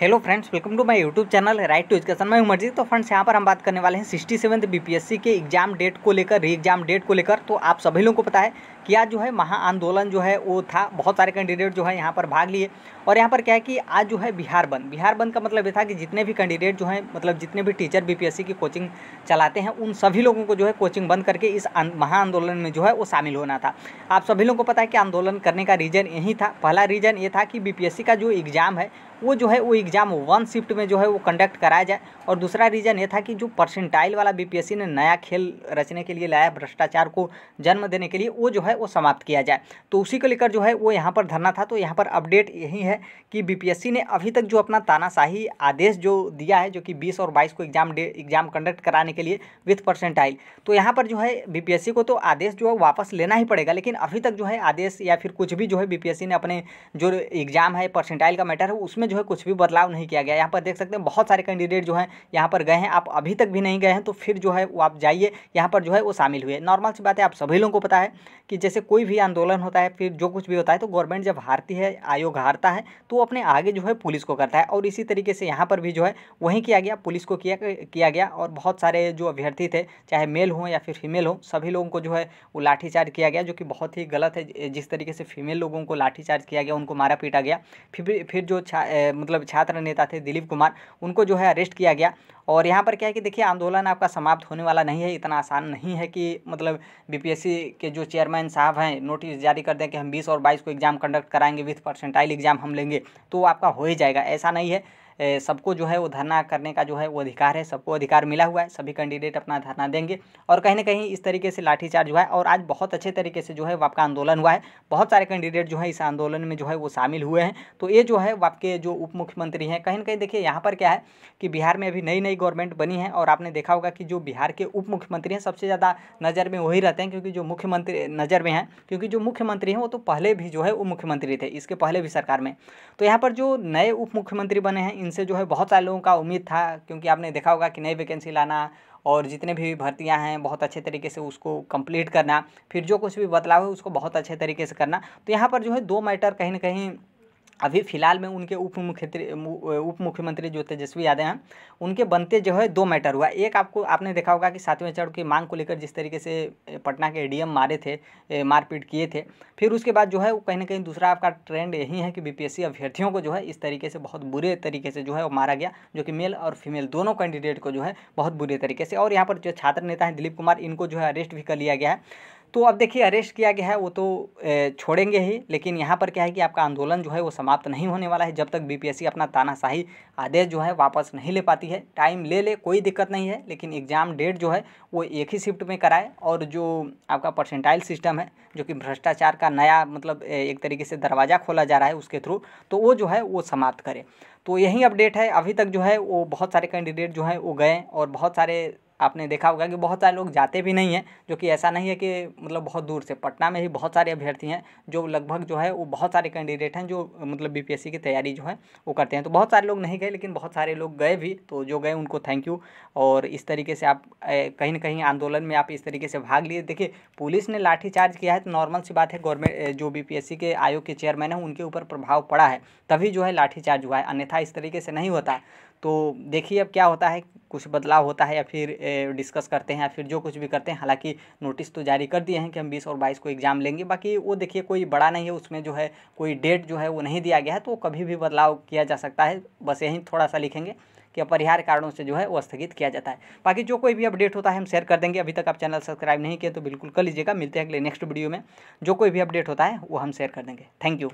hello friends welcome to my YouTube channel right to education मैं मर्जी तो friends यहाँ पर हम बात करने वाले हैं सिक्सटी सेवन्थ बीपीएससी के एग्जाम डेट को लेकर री एग्जाम डेट को लेकर तो आप सभी लोगों को पता है कि आज जो है महा आंदोलन जो है वो था बहुत सारे कैंडिडेट जो है यहाँ पर भाग लिए और यहाँ पर क्या है कि आज जो है बिहार बंद बिहार बंद का मतलब ये था कि जितने भी कैंडिडेट जो हैं मतलब जितने भी टीचर बीपीएससी की कोचिंग चलाते हैं उन सभी लोगों को जो है कोचिंग बंद करके इस महा आंदोलन में जो है वो शामिल होना था आप सभी लोगों को पता है कि आंदोलन करने का रीज़न यही था पहला रीज़न ये था कि बी का जो एग्ज़ाम है वो जो है वो एग्ज़ाम वन शिफ्ट में जो है वो कंडक्ट कराया जाए और दूसरा रीज़न ये था कि जो परसेंटाइल वाला बीपीएससी ने नया खेल रचने के लिए लाया भ्रष्टाचार को जन्म देने के लिए वो जो है वो समाप्त किया जाए तो उसी को लेकर जो है वो यहाँ पर धरना था तो यहाँ पर अपडेट यही है कि बी ने अभी तक जो अपना तानाशाही आदेश जो दिया है जो कि बीस और बाईस को एग्ज़ाम डे एग्ज़ाम कंडक्ट कराने के लिए विथ परसेंटाइल तो यहाँ पर जो है बी को तो आदेश जो है वापस लेना ही पड़ेगा लेकिन अभी तक जो है आदेश या फिर कुछ भी जो है बी ने अपने जो एग्ज़ाम है परसेंटाइल का मैटर है उसमें जो है कुछ भी बदला बदलाव नहीं किया गया यहाँ पर देख सकते हैं बहुत सारे कैंडिडेट जो हैं यहाँ पर गए हैं आप अभी तक भी नहीं गए हैं तो फिर जो है वो आप जाइए यहाँ पर जो है वो शामिल हुए नॉर्मल सी बात है आप सभी लोगों को पता है कि जैसे कोई भी आंदोलन होता है फिर जो कुछ भी होता है तो गवर्नमेंट जब हारती है आयोग हारता है तो अपने आगे जो है पुलिस को करता है और इसी तरीके से यहाँ पर भी जो है वहीं किया गया पुलिस को किया किया गया और बहुत सारे जो अभ्यर्थी थे चाहे मेल हों या फिर फीमेल हों सभी लोगों को जो है वो लाठीचार्ज किया गया जो कि बहुत ही गलत है जिस तरीके से फीमेल लोगों को लाठीचार्ज किया गया उनको मारा पीटा गया फिर फिर जो छा मतलब छात्र छात्र नेता थे दिलीप कुमार उनको जो है अरेस्ट किया गया और यहाँ पर क्या है कि देखिए आंदोलन आपका समाप्त होने वाला नहीं है इतना आसान नहीं है कि मतलब बीपीएससी के जो चेयरमैन साहब हैं नोटिस जारी कर दें कि हम बीस और बाईस को एग्ज़ाम कंडक्ट कराएंगे विथ परसेंटाइल एग्ज़ाम हम लेंगे तो आपका हो ही जाएगा ऐसा नहीं है सबको जो है वो धरना करने का जो है वो अधिकार है सबको अधिकार मिला हुआ है सभी कैंडिडेट अपना धरना देंगे और कहीं ना कहीं इस तरीके से लाठीचार्ज हुआ है और आज बहुत अच्छे तरीके से जो है आपका आंदोलन हुआ है बहुत सारे कैंडिडेट जो है इस आंदोलन में जो है वो शामिल हुए हैं तो ये जो है आपके जो उप मुख्यमंत्री हैं कहीं ना कहीं देखिए यहाँ पर क्या है कि बिहार में अभी नई नई गवर्नमेंट बनी है और आपने देखा होगा कि जो बिहार के उप मुख्यमंत्री हैं सबसे ज़्यादा नज़र में वही रहते हैं क्योंकि जो मुख्यमंत्री नज़र में हैं क्योंकि जो मुख्यमंत्री हैं वो तो पहले भी जो है उप मुख्यमंत्री थे इसके पहले भी सरकार में तो यहाँ पर जो नए उप मुख्यमंत्री बने हैं इनसे जो है बहुत सारे लोगों का उम्मीद था क्योंकि आपने देखा होगा कि नई वैकेंसी लाना और जितने भी भर्तियां हैं बहुत अच्छे तरीके से उसको कंप्लीट करना फिर जो कुछ भी बदलाव है उसको बहुत अच्छे तरीके से करना तो यहाँ पर जो है दो मैटर कहीं ना कहीं अभी फिलहाल में उनके उप मुख्यमंत्री उप मुख्यमंत्री जो तेजस्वी यादव हैं उनके बनते जो है दो मैटर हुआ एक आपको आपने देखा होगा कि सातवें चरण की मांग को लेकर जिस तरीके से पटना के एडीएम मारे थे मारपीट किए थे फिर उसके बाद जो है वो कहीं ना कहीं दूसरा आपका ट्रेंड यही है कि बीपीएससी अभ्यर्थियों को जो है इस तरीके से बहुत बुरे तरीके से जो है वो मारा गया जो कि मेल और फीमेल दोनों कैंडिडेट को जो है बहुत बुरे तरीके से और यहाँ पर जो छात्र नेता हैं दिलीप कुमार इनको जो है अरेस्ट भी कर लिया गया है तो अब देखिए अरेस्ट किया गया है वो तो छोड़ेंगे ही लेकिन यहाँ पर क्या है कि आपका आंदोलन जो है वो समाप्त नहीं होने वाला है जब तक बीपीएससी अपना तानाशाही आदेश जो है वापस नहीं ले पाती है टाइम ले ले कोई दिक्कत नहीं है लेकिन एग्ज़ाम डेट जो है वो एक ही शिफ्ट में कराए और जो आपका परसेंटाइल सिस्टम है जो कि भ्रष्टाचार का नया मतलब एक तरीके से दरवाज़ा खोला जा रहा है उसके थ्रू तो वो जो है वो समाप्त करें तो यही अपडेट है अभी तक जो है वो बहुत सारे कैंडिडेट जो हैं वो गए और बहुत सारे आपने देखा होगा कि बहुत सारे लोग जाते भी नहीं हैं जो कि ऐसा नहीं है कि मतलब बहुत दूर से पटना में ही बहुत सारे अभ्यर्थी हैं जो लगभग जो है वो बहुत सारे कैंडिडेट हैं जो मतलब बीपीएससी की तैयारी जो है वो करते हैं तो बहुत सारे लोग नहीं गए लेकिन बहुत सारे लोग गए भी तो जो गए उनको थैंक यू और इस तरीके से आप कहीं ना कहीं आंदोलन में आप इस तरीके से भाग लिए देखिए पुलिस ने लाठीचार्ज किया है तो नॉर्मल सी बात है गवर्नमेंट जो बी के आयोग के चेयरमैन हैं उनके ऊपर प्रभाव पड़ा है तभी जो है लाठीचार्ज हुआ है अन्यथा इस तरीके से नहीं होता तो देखिए अब क्या होता है कुछ बदलाव होता है या फिर डिस्कस करते हैं या फिर जो कुछ भी करते हैं हालांकि नोटिस तो जारी कर दिए हैं कि हम 20 और 22 को एग्ज़ाम लेंगे बाकी वो देखिए कोई बड़ा नहीं है उसमें जो है कोई डेट जो है वो नहीं दिया गया है तो कभी भी बदलाव किया जा सकता है बस यहीं थोड़ा सा लिखेंगे कि अपरिहार कारणों से जो है वो स्थगित किया जाता है बाकी जो कोई भी अपडेट होता है हम शेयर कर देंगे अभी तक आप चैनल सब्सक्राइब नहीं किए तो बिल्कुल कर लीजिएगा मिलते हैं अगले नेक्स्ट वीडियो में जो कोई भी अपडेट होता है वो हम शेयर कर देंगे थैंक यू